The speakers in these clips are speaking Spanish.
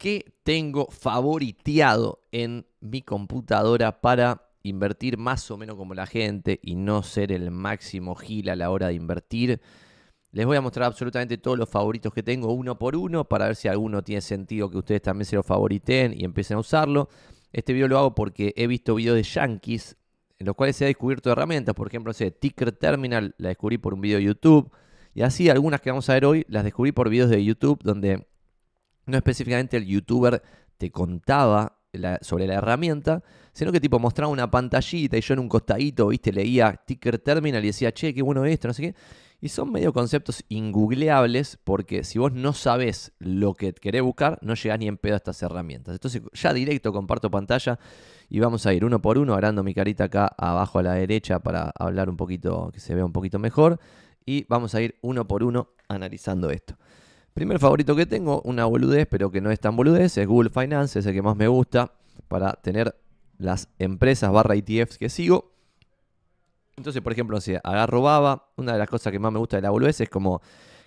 que tengo favoriteado en mi computadora para invertir más o menos como la gente y no ser el máximo gil a la hora de invertir. Les voy a mostrar absolutamente todos los favoritos que tengo uno por uno para ver si alguno tiene sentido que ustedes también se lo favoriten y empiecen a usarlo. Este video lo hago porque he visto videos de yankees en los cuales se ha descubierto herramientas. Por ejemplo, ese Ticker Terminal la descubrí por un video de YouTube. Y así algunas que vamos a ver hoy las descubrí por videos de YouTube donde no específicamente el youtuber te contaba sobre la herramienta, sino que tipo mostraba una pantallita y yo en un costadito, viste, leía ticker terminal y decía, che, qué bueno esto, no sé qué. Y son medio conceptos ingugleables porque si vos no sabés lo que querés buscar, no llegás ni en pedo a estas herramientas. Entonces ya directo comparto pantalla y vamos a ir uno por uno, agrando mi carita acá abajo a la derecha para hablar un poquito, que se vea un poquito mejor. Y vamos a ir uno por uno analizando esto. Primer favorito que tengo, una boludez, pero que no es tan boludez, es Google Finance, es el que más me gusta para tener las empresas barra ETFs que sigo. Entonces, por ejemplo, si agarro Baba, una de las cosas que más me gusta de la boludez es como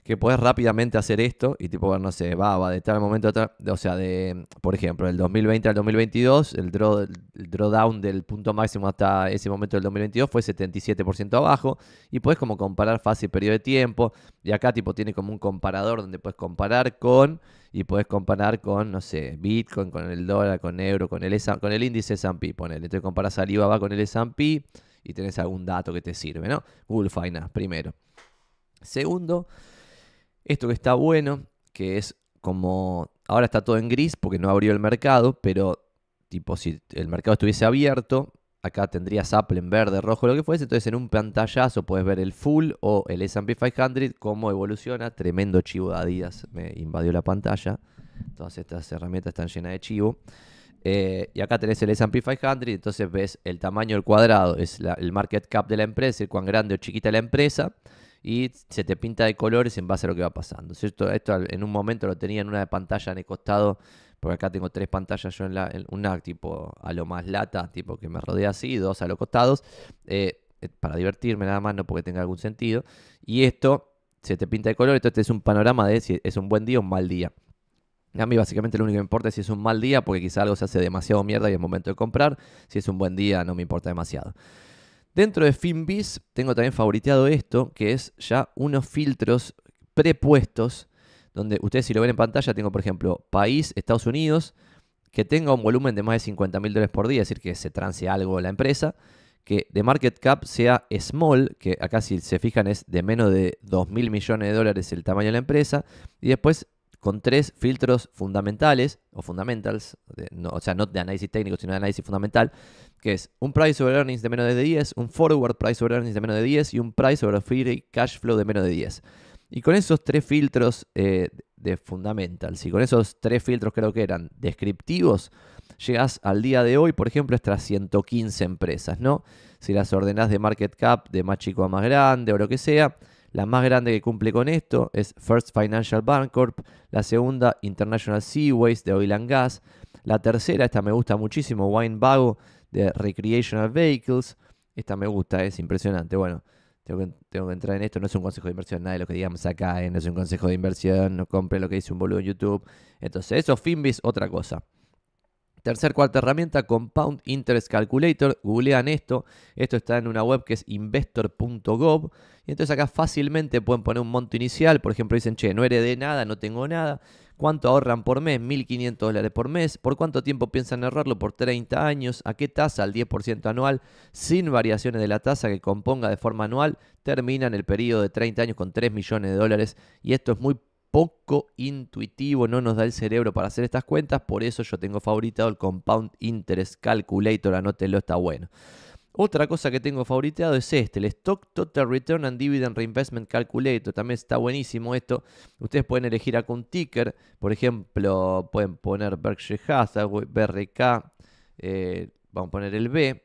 que podés rápidamente hacer esto y tipo, no sé, va, va de tal momento a tal, o sea, de, por ejemplo, del 2020 al 2022, el, draw, el drawdown del punto máximo hasta ese momento del 2022 fue 77% abajo y puedes como comparar fase y periodo de tiempo y acá tipo tiene como un comparador donde puedes comparar con y puedes comparar con, no sé, Bitcoin, con el dólar, con euro, con el, con el índice S&P, ponele, entonces comparas al IVA, va con el S&P y tenés algún dato que te sirve, ¿no? Google Finance, primero. Segundo, esto que está bueno, que es como ahora está todo en gris porque no abrió el mercado, pero tipo si el mercado estuviese abierto, acá tendrías Apple en verde, rojo, lo que fuese, entonces en un pantallazo puedes ver el full o el S&P 500 cómo evoluciona, tremendo chivo de Adidas, me invadió la pantalla. Todas estas herramientas están llenas de chivo. Eh, y acá tenés el S&P 500, entonces ves el tamaño del cuadrado, es el market cap de la empresa, el cuán grande o chiquita la empresa y se te pinta de colores en base a lo que va pasando. ¿cierto? Esto en un momento lo tenía en una pantalla en el costado, porque acá tengo tres pantallas, yo en, una tipo a lo más lata, tipo que me rodea así, dos a los costados, eh, eh, para divertirme nada más, no porque tenga algún sentido. Y esto se te pinta de color, esto este es un panorama de si es un buen día o un mal día. A mí básicamente lo único que me importa es si es un mal día, porque quizá algo se hace demasiado mierda y es momento de comprar. Si es un buen día, no me importa demasiado. Dentro de FinBiz tengo también favoriteado esto, que es ya unos filtros prepuestos, donde ustedes si lo ven en pantalla, tengo por ejemplo país, Estados Unidos, que tenga un volumen de más de 50 mil dólares por día, es decir, que se trance algo la empresa, que de market cap sea small, que acá si se fijan es de menos de 2 mil millones de dólares el tamaño de la empresa, y después con tres filtros fundamentales o fundamentals, o sea, no de análisis técnico, sino de análisis fundamental, que es un price over earnings de menos de 10, un forward price over earnings de menos de 10 y un price over free cash flow de menos de 10. Y con esos tres filtros eh, de fundamentals y con esos tres filtros creo que eran descriptivos, llegas al día de hoy, por ejemplo, estas 115 empresas, ¿no? Si las ordenás de market cap, de más chico a más grande o lo que sea, la más grande que cumple con esto es First Financial Bancorp, la segunda International Seaways de Oil and Gas, la tercera, esta me gusta muchísimo, Wine Bago de Recreational Vehicles, esta me gusta, es impresionante, bueno. Tengo que, tengo que, entrar en esto, no es un consejo de inversión, nada de lo que digamos acá, eh, no es un consejo de inversión, no compre lo que dice un boludo en YouTube. Entonces, eso, Finbis, otra cosa. Tercer, cuarta herramienta, Compound Interest Calculator. Googlean esto. Esto está en una web que es investor.gov. Y entonces acá fácilmente pueden poner un monto inicial. Por ejemplo, dicen, che, no heredé nada, no tengo nada. ¿Cuánto ahorran por mes? 1.500 dólares por mes. ¿Por cuánto tiempo piensan ahorrarlo? Por 30 años. ¿A qué tasa? Al 10% anual. Sin variaciones de la tasa que componga de forma anual. Terminan el periodo de 30 años con 3 millones de dólares. Y esto es muy poco intuitivo, no nos da el cerebro para hacer estas cuentas, por eso yo tengo favoritado el Compound Interest Calculator, Anótenlo. está bueno. Otra cosa que tengo favoritado es este, el Stock Total Return and Dividend Reinvestment Calculator. También está buenísimo esto. Ustedes pueden elegir acá un ticker. Por ejemplo, pueden poner Berkshire Hathaway, BRK. Eh, vamos a poner el B.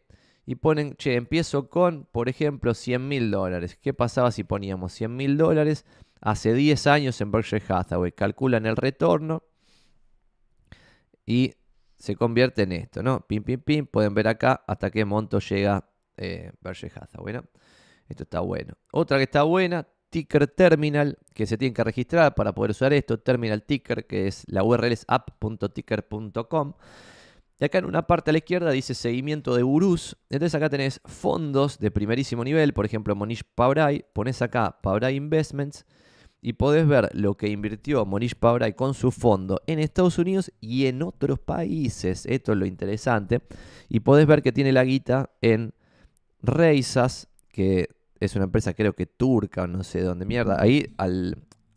Y ponen, che, empiezo con, por ejemplo, 100 mil dólares. ¿Qué pasaba si poníamos 100 mil dólares? hace 10 años en Berkshire Hathaway. Calculan el retorno y se convierte en esto, ¿no? Pim, pim, pim. Pueden ver acá hasta qué monto llega eh, Berkshire Hathaway, Esto está bueno. Otra que está buena, Ticker Terminal, que se tiene que registrar para poder usar esto. Terminal Ticker, que es la URL es app.ticker.com. Y acá en una parte a la izquierda dice seguimiento de gurús. Entonces acá tenés fondos de primerísimo nivel, por ejemplo Monish Pabrai. Pones acá Pabrai Investments y podés ver lo que invirtió Monish Pabrai con su fondo en Estados Unidos y en otros países. Esto es lo interesante. Y podés ver que tiene la guita en Reisas, que es una empresa creo que turca, no sé dónde mierda. Ahí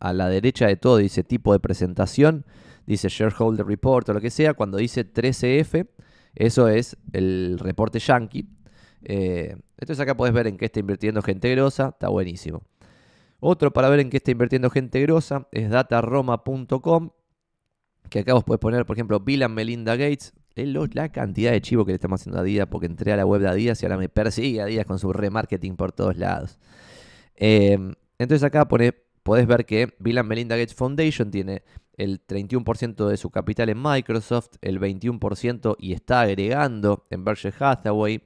a la derecha de todo dice tipo de presentación, dice shareholder report o lo que sea. Cuando dice 13F, e eso es el reporte yankee. Eh, entonces acá podés ver en qué está invirtiendo gente grosa, está buenísimo. Otro para ver en qué está invirtiendo gente grosa es dataroma.com, que acá vos podés poner, por ejemplo, Bill Melinda Gates. Eh, la cantidad de chivo que le estamos haciendo a Adidas, porque entré a la web de Adidas y ahora me persigue Adidas con su remarketing por todos lados. Eh, entonces acá podés ver que Bill Melinda Gates Foundation tiene el 31% de su capital en Microsoft, el 21% y está agregando en Berkshire Hathaway,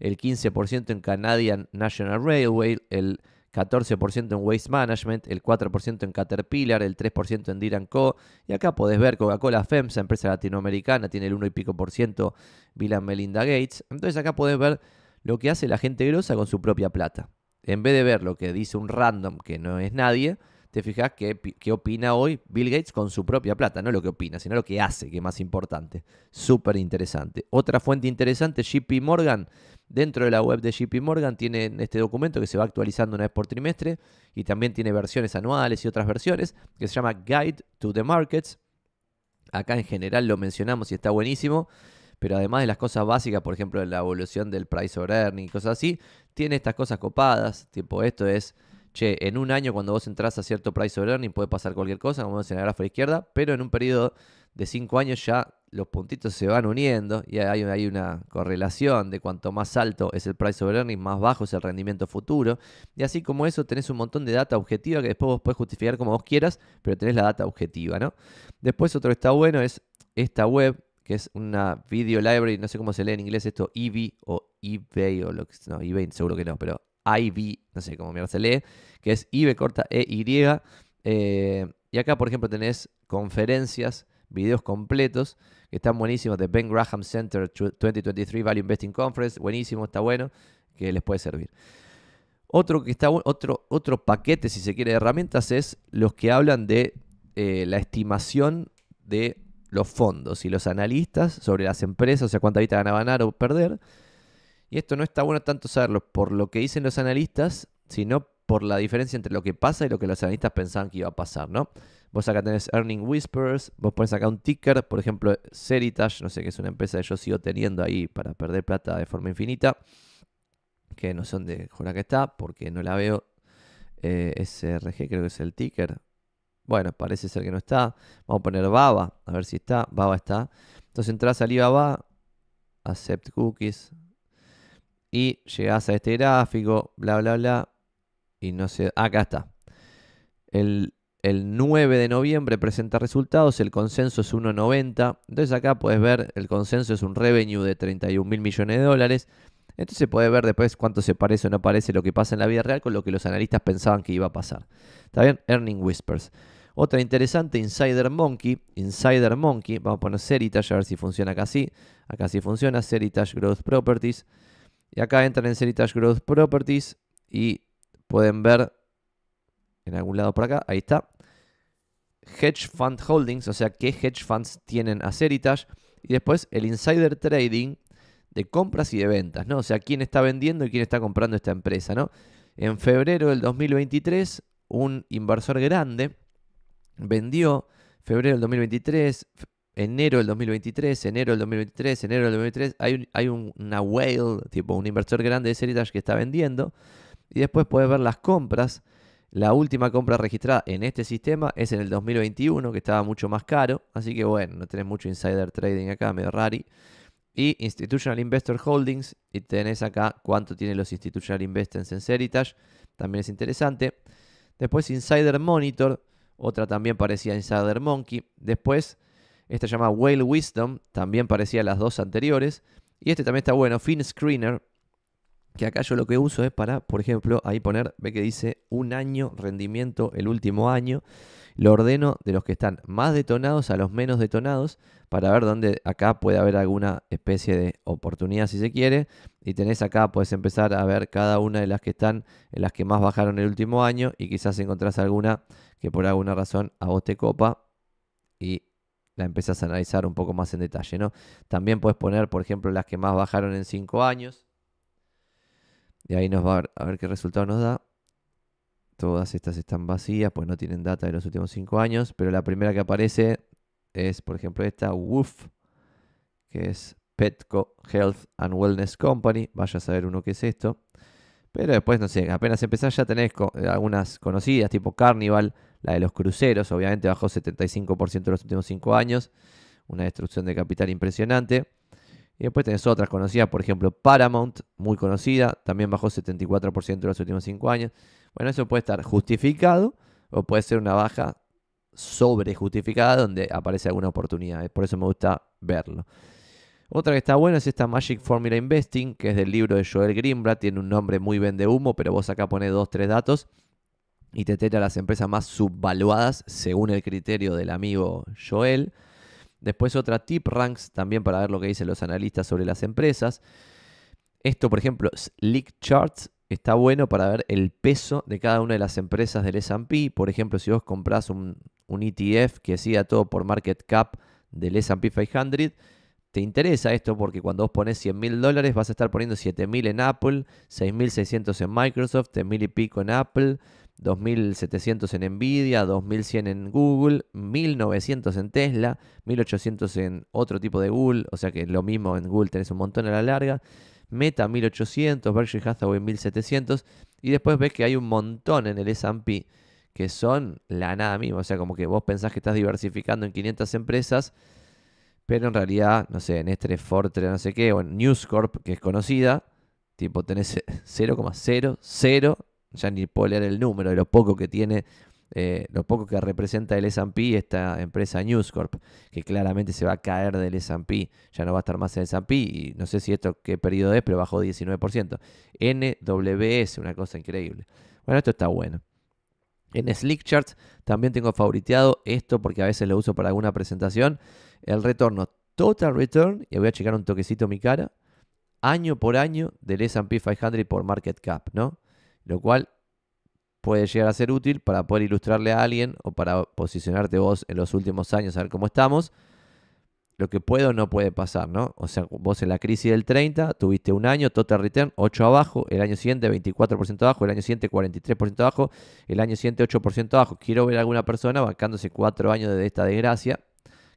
el 15% en Canadian National Railway, el 14% en Waste Management, el 4% en Caterpillar, el 3% en Diran Co. Y acá podés ver Coca-Cola FEMSA, empresa latinoamericana, tiene el 1 y pico por ciento Bill Melinda Gates. Entonces acá podés ver lo que hace la gente grosa con su propia plata. En vez de ver lo que dice un random que no es nadie, te fijas qué, opina hoy Bill Gates con su propia plata, no lo que opina, sino lo que hace, que es más importante. Súper interesante. Otra fuente interesante, JP Morgan. Dentro de la web de JP Morgan tiene este documento que se va actualizando una vez por trimestre y también tiene versiones anuales y otras versiones que se llama Guide to the Markets. Acá en general lo mencionamos y está buenísimo pero además de las cosas básicas, por ejemplo, la evolución del price over earning y cosas así, tiene estas cosas copadas, tipo esto es en un año cuando vos entras a cierto price over earning puede pasar cualquier cosa, como vemos en la gráfica izquierda, pero en un periodo de cinco años ya los puntitos se van uniendo y hay, una correlación de cuanto más alto es el price over Earning, más bajo es el rendimiento futuro. Y así como eso, tenés un montón de data objetiva que después vos podés justificar como vos quieras, pero tenés la data objetiva, ¿no? Después otro que está bueno es esta web, que es una video library, no sé cómo se lee en inglés esto, EV o eBay o lo que, no, eBay seguro que no, pero IB, no sé cómo mierda se lee, que es IB corta EY. Eh, y acá, por ejemplo, tenés conferencias, videos completos, que están buenísimos, de Ben Graham Center 2023 Value Investing Conference, buenísimo, está bueno, que les puede servir. Otro, que está, otro, otro paquete, si se quiere, de herramientas es los que hablan de eh, la estimación de los fondos y los analistas sobre las empresas, o sea, cuánta vista van a ganar o perder, esto no está bueno tanto saberlo por lo que dicen los analistas, sino por la diferencia entre lo que pasa y lo que los analistas pensaban que iba a pasar, ¿no? Vos acá tenés Earning Whispers, vos pones acá un ticker, por ejemplo, Seritage, no sé qué es una empresa que yo sigo teniendo ahí para perder plata de forma infinita, que no sé dónde jura que está, porque no la veo. Eh, SRG creo que es el ticker. Bueno, parece ser que no está. Vamos a poner Baba, a ver si está. Baba está. Entonces entras al BABA, Accept Cookies, y llegás a este gráfico, bla, bla, bla, y no sé, acá está. El, 9 de noviembre presenta resultados, el consenso es 1,90, entonces acá puedes ver, el consenso es un revenue de 31 mil millones de dólares, entonces puedes ver después cuánto se parece o no parece lo que pasa en la vida real con lo que los analistas pensaban que iba a pasar. Está bien, Earning Whispers. Otra interesante, Insider Monkey. Insider Monkey, vamos a poner Seritage a ver si funciona acá sí. Acá sí funciona, Seritage Growth Properties. Y acá entran en Seritage Growth Properties y pueden ver en algún lado por acá, ahí está. Hedge Fund Holdings, o sea, qué hedge funds tienen a Seritage. Y después el insider trading de compras y de ventas, ¿no? O sea, quién está vendiendo y quién está comprando esta empresa, ¿no? En febrero del 2023, un inversor grande vendió, febrero del 2023, enero del 2023, enero del 2023, enero del 2023, hay, hay una whale, tipo un inversor grande de Seritage que está vendiendo. Y después puedes ver las compras. La última compra registrada en este sistema es en el 2021, que estaba mucho más caro. Así que bueno, no tenés mucho insider trading acá, medio rari. Y Institutional Investor Holdings, y tenés acá cuánto tienen los Institutional Investors en Seritage. También es interesante. Después Insider Monitor, otra también parecía Insider Monkey. Después esta llama Whale Wisdom, también parecía a las dos anteriores. Y este también está bueno, Fin Screener, que acá yo lo que uso es para, por ejemplo, ahí poner, ve que dice un año rendimiento el último año. Lo ordeno de los que están más detonados a los menos detonados para ver dónde acá puede haber alguna especie de oportunidad si se quiere. Y tenés acá, puedes empezar a ver cada una de las que están, en las que más bajaron el último año y quizás encontrás alguna que por alguna razón a vos te copa y la empezás a analizar un poco más en detalle. ¿no? También puedes poner, por ejemplo, las que más bajaron en 5 años. Y ahí nos va a ver, qué resultado nos da. Todas estas están vacías, pues no tienen data de los últimos 5 años. Pero la primera que aparece es, por ejemplo, esta, WOOF, que es Petco Health and Wellness Company. Vaya a saber uno qué es esto. Pero después, no sé, apenas empezás ya tenés eh, algunas conocidas, tipo Carnival, la de los cruceros, obviamente bajó 75% en los últimos 5 años, una destrucción de capital impresionante. Y después tenés otras conocidas, por ejemplo, Paramount, muy conocida, también bajó 74% en los últimos 5 años. Bueno, eso puede estar justificado o puede ser una baja sobrejustificada donde aparece alguna oportunidad. Por eso me gusta verlo. Otra que está buena es esta Magic Formula Investing, que es del libro de Joel Greenblatt. Tiene un nombre muy de humo, pero vos acá pones dos, tres datos y te a las empresas más subvaluadas según el criterio del amigo Joel. Después otra tip ranks también para ver lo que dicen los analistas sobre las empresas. Esto, por ejemplo, Leak Charts está bueno para ver el peso de cada una de las empresas del S&P. Por ejemplo, si vos comprás un, ETF que siga todo por market cap del S&P 500, te interesa esto porque cuando vos pones 100 dólares vas a estar poniendo 7.000 en Apple, 6.600 en Microsoft, mil y pico en Apple, 2.700 en Nvidia, 2.100 en Google, 1.900 en Tesla, 1.800 en otro tipo de Google, o sea que lo mismo en Google tenés un montón a la larga, Meta 1.800, Berkshire Hathaway 1.700, y después ves que hay un montón en el S&P que son la nada misma, o sea como que vos pensás que estás diversificando en 500 empresas, pero en realidad, no sé, en Estre, no sé qué, o en News Corp, que es conocida, tipo tenés 0,00 ya ni puedo leer el número de lo poco que tiene, eh, lo poco que representa el S&P esta empresa News Corp, que claramente se va a caer del S&P, ya no va a estar más en el S&P y no sé si esto qué periodo es, pero bajó 19%. NWS, una cosa increíble. Bueno, esto está bueno. En Slick Charts también tengo favoriteado esto porque a veces lo uso para alguna presentación. El retorno Total Return, y voy a checar un toquecito mi cara, año por año del S&P 500 por market cap, ¿no? lo cual puede llegar a ser útil para poder ilustrarle a alguien o para posicionarte vos en los últimos años, a ver cómo estamos, lo que puedo o no puede pasar, ¿no? O sea, vos en la crisis del 30 tuviste un año, total return 8 abajo, el año siguiente 24% abajo, el año siguiente 43% abajo, el año siguiente 8% abajo. Quiero ver a alguna persona bancándose 4 años de esta desgracia,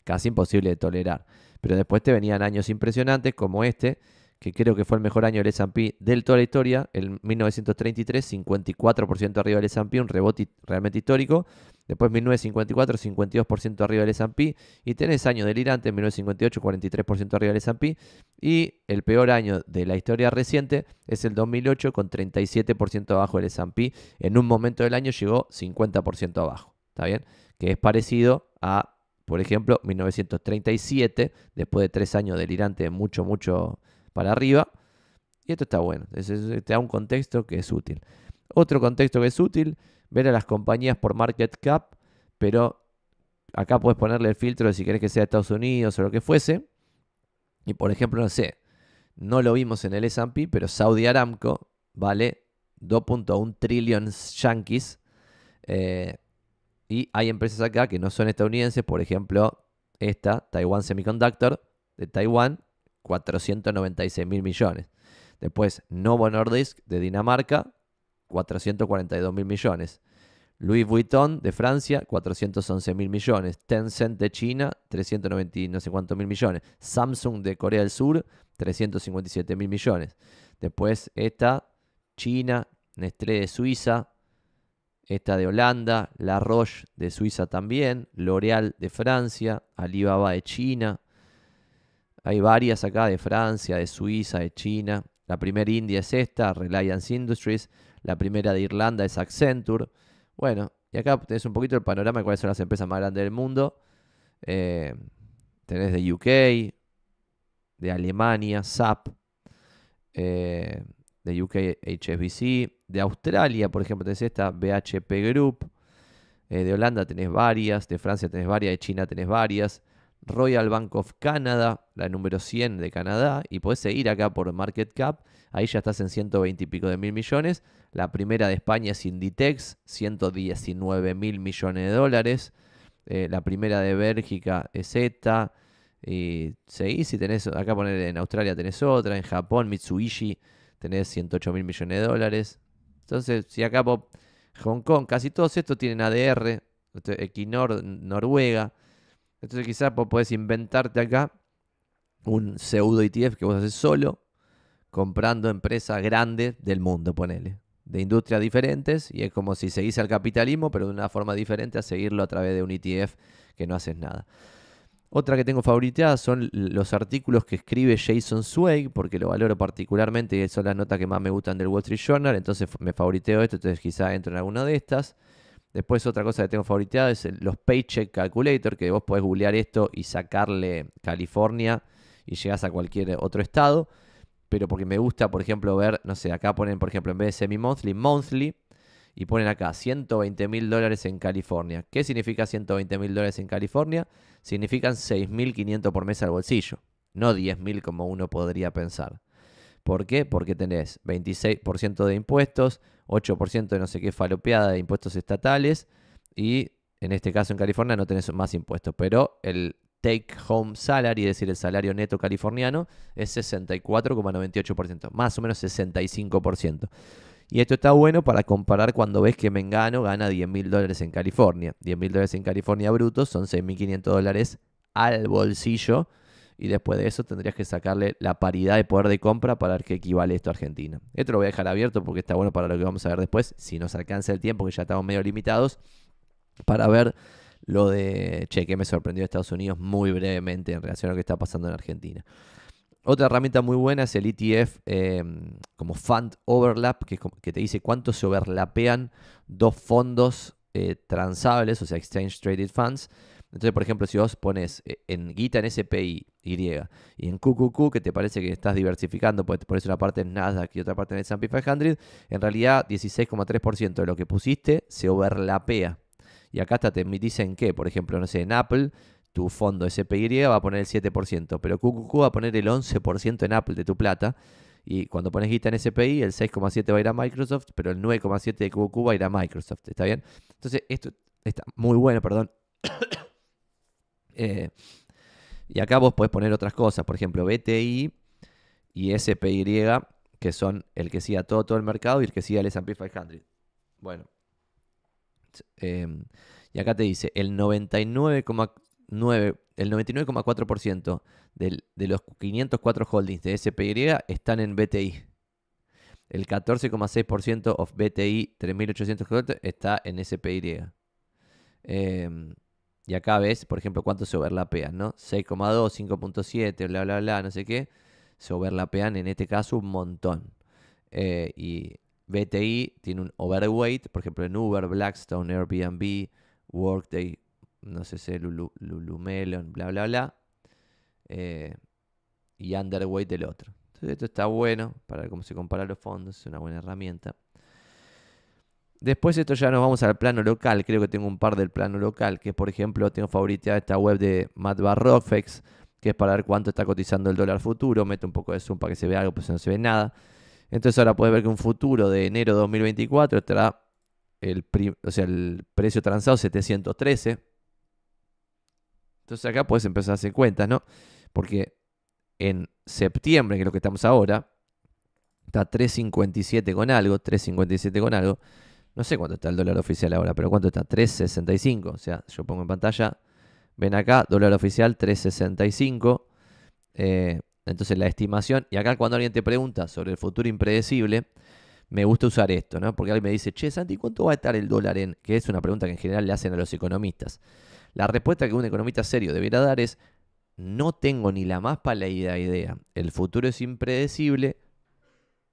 casi imposible de tolerar. Pero después te venían años impresionantes como este, que creo que fue el mejor año del S&P del toda la historia, el 1933, 54% arriba del S&P, un rebote realmente histórico. Después 1954, 52% arriba del S&P. Y tenés años delirante, 1958, 43% arriba del S&P. Y el peor año de la historia reciente es el 2008, con 37% abajo del S&P. En un momento del año llegó 50% abajo, ¿está bien? Que es parecido a, por ejemplo, 1937, después de tres años delirante, mucho, mucho para arriba. Y esto está bueno, te da un contexto que es útil. Otro contexto que es útil, ver a las compañías por market cap, pero acá puedes ponerle el filtro de si querés que sea Estados Unidos o lo que fuese. Y por ejemplo, no sé, no lo vimos en el S&P, pero Saudi Aramco vale 2.1 Trillion yankees. Eh, y hay empresas acá que no son estadounidenses, por ejemplo, esta, Taiwan Semiconductor, de Taiwán, 496 mil millones. Después, Novo Nordisk de Dinamarca, 442 mil millones. Louis Vuitton de Francia, 411 mil millones. Tencent de China, 390 no sé cuántos mil millones. Samsung de Corea del Sur, 357 mil millones. Después esta, China, Nestlé de Suiza, esta de Holanda, La Roche de Suiza también, L'Oréal de Francia, Alibaba de China, hay varias acá de Francia, de Suiza, de China. La primera india es esta, Reliance Industries. La primera de Irlanda es Accenture. Bueno, y acá tenés un poquito el panorama de cuáles son las empresas más grandes del mundo. Eh, tenés de UK, de Alemania, SAP, eh, de UK HSBC, de Australia, por ejemplo, tenés esta, BHP Group, eh, de Holanda tenés varias, de Francia tenés varias, de China tenés varias, Royal Bank of Canada, la número 100 de Canadá, y podés seguir acá por Market Cap, ahí ya estás en 120 y pico de mil millones. La primera de España es Inditex, 119 mil millones de dólares. Eh, la primera de Bélgica es ETA Y si tenés, acá poner en Australia tenés otra, en Japón Mitsubishi tenés 108 mil millones de dólares. Entonces, si acá Hong Kong, casi todos estos tienen ADR, este, Equinor, Noruega. Entonces quizás vos podés inventarte acá un pseudo ETF que vos haces solo, comprando empresas grandes del mundo, ponele, de industrias diferentes, y es como si seguís al capitalismo, pero de una forma diferente a seguirlo a través de un ETF que no haces nada. Otra que tengo favoriteada son los artículos que escribe Jason Zweig, porque lo valoro particularmente y son las notas que más me gustan del Wall Street Journal, entonces me favoriteo esto, entonces quizás entro en alguna de estas. Después otra cosa que tengo favoriteada es los Paycheck Calculator, que vos podés googlear esto y sacarle California y llegás a cualquier otro estado. Pero porque me gusta, por ejemplo, ver, no sé, acá ponen, por ejemplo, en vez de semi-monthly, monthly, y ponen acá 120 mil dólares en California. ¿Qué significa 120 mil dólares en California? Significan 6.500 por mes al bolsillo, no 10.000 como uno podría pensar. ¿Por qué? Porque tenés 26% de impuestos, 8% de no sé qué falopeada de impuestos estatales y en este caso en California no tenés más impuestos, pero el take home salary, es decir, el salario neto californiano, es 64,98%, más o menos 65%. Y esto está bueno para comparar cuando ves que Mengano gana 10 mil dólares en California. 10 mil dólares en California bruto son 6.500 dólares al bolsillo y después de eso tendrías que sacarle la paridad de poder de compra para ver qué equivale esto a Argentina. Esto lo voy a dejar abierto porque está bueno para lo que vamos a ver después, si nos alcanza el tiempo, que ya estamos medio limitados, para ver lo de, che, que me sorprendió Estados Unidos muy brevemente en relación a lo que está pasando en Argentina. Otra herramienta muy buena es el ETF eh, como Fund Overlap, que, te dice cuánto se overlapean dos fondos eh, transables, o sea, Exchange Traded Funds, entonces, por ejemplo, si vos pones eh, en guita en SPI y en QQQ, que te parece que estás diversificando, pues te pones una parte en Nasdaq y otra parte en el S&P 500, en realidad 16,3% de lo que pusiste se overlapea. Y acá hasta te dicen que, por ejemplo, no sé, en Apple tu fondo SPY va a poner el 7%, pero QQQ va a poner el 11% en Apple de tu plata. Y cuando pones guita en SPI, el 6,7 va a ir a Microsoft, pero el 9,7 de QQQ va a ir a Microsoft. ¿Está bien? Entonces, esto está muy bueno, perdón. Eh, y acá vos podés poner otras cosas, por ejemplo, BTI y SPY, que son el que siga todo, todo el mercado y el que siga el S&P 500. Bueno. Em, y acá te dice, el 99,9%, el 99,4% de los 504 holdings de SPY están en BTI. El 14,6% of BTI 3800 está en SPY. Em, y acá ves, por ejemplo, cuánto se overlapean, ¿no? 6,2, 5,7, bla, bla, bla, no sé qué. Se overlapean en este caso un montón. Eh, y BTI tiene un overweight, por ejemplo, en Uber, Blackstone, Airbnb, Workday, no sé si Lulumelon, bla, bla, bla. Eh, y underweight del otro. Entonces esto está bueno para ver cómo se comparan los fondos, es una buena herramienta. Después esto ya nos vamos al plano local, creo que tengo un par del plano local, que por ejemplo tengo favorita esta web de Matt que es para ver cuánto está cotizando el dólar futuro, mete un poco de zoom para que se vea algo, pues no se ve nada. Entonces ahora puedes ver que un futuro de enero de 2024 estará el, o sea, el precio transado 713. Entonces acá puedes empezar a hacer cuentas, ¿no? Porque en septiembre, que es lo que estamos ahora, está 357 con algo, 357 con algo. No sé cuánto está el dólar oficial ahora, pero ¿cuánto está? 3.65. O sea, yo pongo en pantalla, ven acá, dólar oficial 3.65. Eh, entonces la estimación, y acá cuando alguien te pregunta sobre el futuro impredecible, me gusta usar esto, ¿no? Porque alguien me dice, che, Santi, ¿cuánto va a estar el dólar en? Que es una pregunta que en general le hacen a los economistas. La respuesta que un economista serio debiera dar es, no tengo ni la más pálida idea. El futuro es impredecible,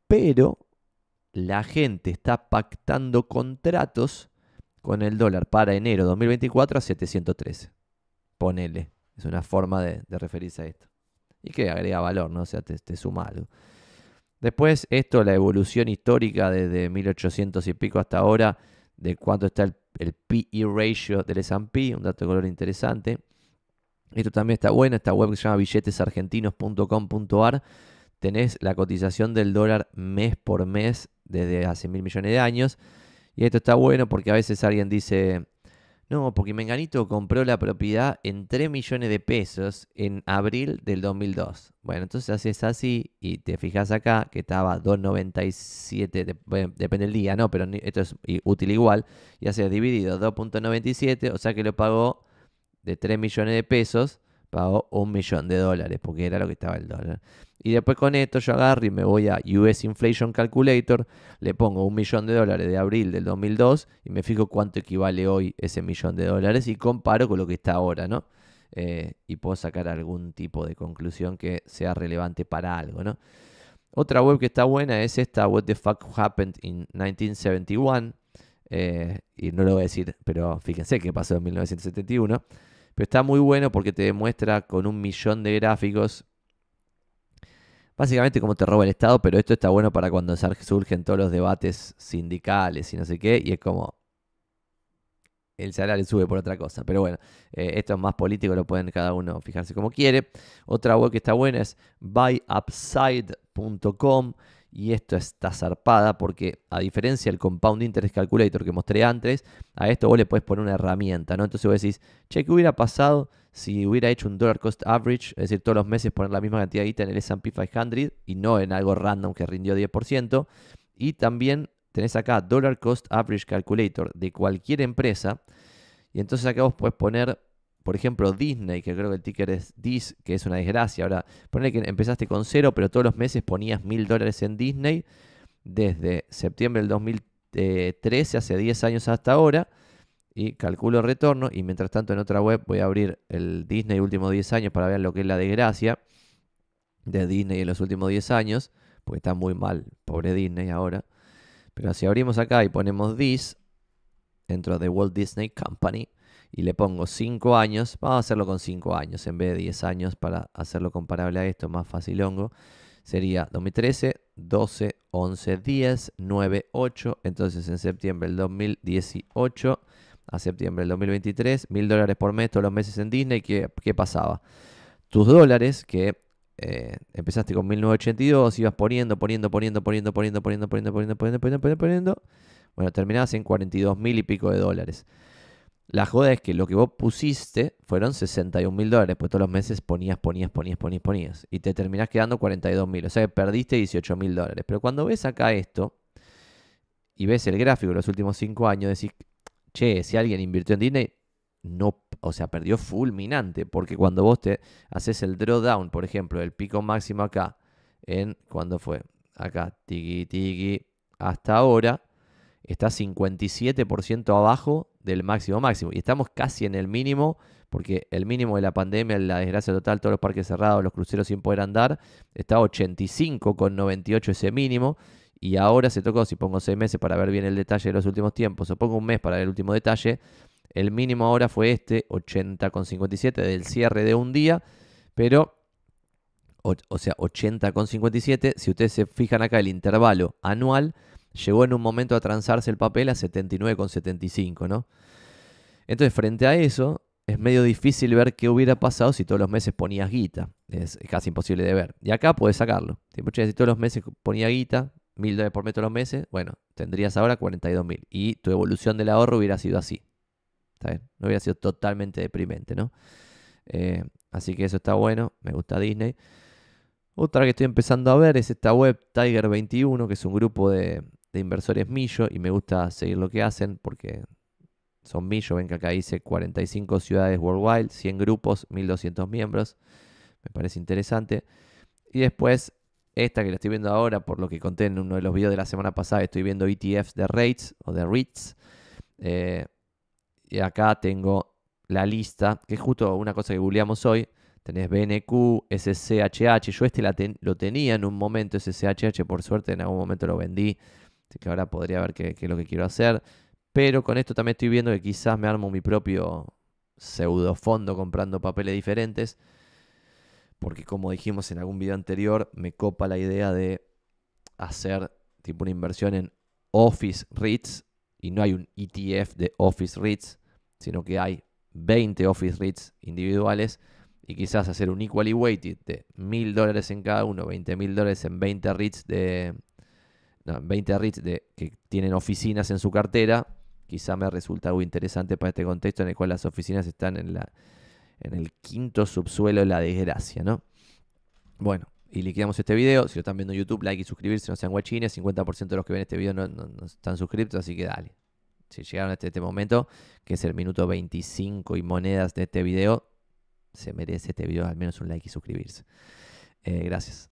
pero la gente está pactando contratos con el dólar para enero 2024 a 713. Ponele. Es una forma de, referirse a esto. Y que agrega valor, ¿no? O sea, te, te suma algo. Después, esto, la evolución histórica desde 1800 y pico hasta ahora, de cuánto está el, pi PE ratio del S&P, un dato de color interesante. Esto también está bueno, esta web que se llama billetesargentinos.com.ar tenés la cotización del dólar mes por mes desde hace mil millones de años. Y esto está bueno porque a veces alguien dice, no, porque Menganito compró la propiedad en 3 millones de pesos en abril del 2002. Bueno, entonces haces así y te fijas acá que estaba 2.97, depende del día, ¿no? Pero esto es útil igual. Y haces dividido 2.97, o sea que lo pagó de 3 millones de pesos pagó un millón de dólares, porque era lo que estaba el dólar. Y después con esto yo agarro y me voy a US Inflation Calculator, le pongo un millón de dólares de abril del 2002 y me fijo cuánto equivale hoy ese millón de dólares y comparo con lo que está ahora, ¿no? Eh, y puedo sacar algún tipo de conclusión que sea relevante para algo, ¿no? Otra web que está buena es esta, What the Fuck Happened in 1971. Eh, y no lo voy a decir, pero fíjense qué pasó en 1971. Pero está muy bueno porque te demuestra con un millón de gráficos. Básicamente como te roba el Estado, pero esto está bueno para cuando surgen todos los debates sindicales y no sé qué. Y es como, el salario sube por otra cosa. Pero bueno, eh, esto es más político, lo pueden cada uno fijarse como quiere. Otra web que está buena es buyupside.com y esto está zarpada porque a diferencia del Compound Interest Calculator que mostré antes, a esto vos le podés poner una herramienta, ¿no? Entonces vos decís, che, ¿qué hubiera pasado si hubiera hecho un dollar cost average? Es decir, todos los meses poner la misma cantidad de en el S&P 500 y no en algo random que rindió 10%. Y también tenés acá Dollar Cost Average Calculator de cualquier empresa. Y entonces acá vos puedes poner por ejemplo, Disney, que creo que el ticker es DIS, que es una desgracia. Ahora, ponle que empezaste con cero, pero todos los meses ponías mil dólares en Disney desde septiembre del 2013, hace 10 años hasta ahora. Y calculo el retorno. Y mientras tanto, en otra web voy a abrir el Disney último 10 años para ver lo que es la desgracia de Disney en los últimos 10 años. Porque está muy mal, pobre Disney ahora. Pero si abrimos acá y ponemos DIS, dentro de Walt Disney Company, y le pongo 5 años, vamos a hacerlo con 5 años en vez de 10 años para hacerlo comparable a esto, más fácil hongo, sería 2013, 12, 11, 10, 9, 8, entonces en septiembre del 2018 a septiembre del 2023, 1000 dólares por mes todos los meses en Disney, ¿qué, qué pasaba? Tus dólares que empezaste con 1982, ibas poniendo, poniendo, poniendo, poniendo, poniendo, poniendo, poniendo, poniendo, poniendo, poniendo, poniendo, poniendo, bueno, terminabas en 42 mil y pico de dólares. La joda es que lo que vos pusiste fueron 61 mil dólares, pues todos los meses ponías, ponías, ponías, ponías, ponías. Y te terminás quedando 42 mil, o sea que perdiste 18 mil dólares. Pero cuando ves acá esto y ves el gráfico de los últimos 5 años, decís, che, si alguien invirtió en Disney, no, o sea, perdió fulminante, porque cuando vos te haces el drawdown, por ejemplo, el pico máximo acá, en, ¿cuándo fue? Acá, tiki, tiki, hasta ahora, está 57% abajo del máximo máximo. Y estamos casi en el mínimo, porque el mínimo de la pandemia, la desgracia total, todos los parques cerrados, los cruceros sin poder andar, está 85,98 ese mínimo. Y ahora se tocó, si pongo 6 meses para ver bien el detalle de los últimos tiempos, o pongo un mes para ver el último detalle, el mínimo ahora fue este, 80,57 del cierre de un día, pero o, o sea, 80,57. Si ustedes se fijan acá, el intervalo anual llegó en un momento a transarse el papel a 79,75, ¿no? Entonces, frente a eso, es medio difícil ver qué hubiera pasado si todos los meses ponías guita. Es casi imposible de ver. Y acá puedes sacarlo. Si todos los meses ponía guita, mil dólares por mes todos los meses, bueno, tendrías ahora 42.000. Y tu evolución del ahorro hubiera sido así. No hubiera sido totalmente deprimente, ¿no? Eh, así que eso está bueno. Me gusta Disney. Otra que estoy empezando a ver es esta web Tiger21, que es un grupo de, de inversores Millo y me gusta seguir lo que hacen porque son Millo. Ven que acá dice 45 ciudades worldwide, 100 grupos, 1200 miembros. Me parece interesante. Y después, esta que la estoy viendo ahora, por lo que conté en uno de los videos de la semana pasada, estoy viendo ETFs de rates o de REITs. Eh, y acá tengo la lista, que es justo una cosa que googleamos hoy. Tenés BNQ, SCHH. Yo este la lo tenía en un momento, SCHH, por suerte en algún momento lo vendí Así que ahora podría ver qué, es lo que quiero hacer. Pero con esto también estoy viendo que quizás me armo mi propio pseudo fondo comprando papeles diferentes. Porque como dijimos en algún video anterior, me copa la idea de hacer tipo una inversión en Office REITs. Y no hay un ETF de Office REITs, sino que hay 20 Office REITs individuales. Y quizás hacer un equally weighted de 1000 dólares en cada uno, 20.000 dólares en 20 REITs de 20 REITs que tienen oficinas en su cartera, quizá me resulta muy interesante para este contexto en el cual las oficinas están en, la, en el quinto subsuelo de la desgracia, ¿no? Bueno, y liquidamos este video. Si lo están viendo en YouTube, like y suscribirse, no sean guachines. 50% de los que ven este video no, están suscritos, así que dale. Si llegaron hasta este momento, que es el minuto 25 y monedas de este video, se merece este video al menos un like y suscribirse. Eh, gracias.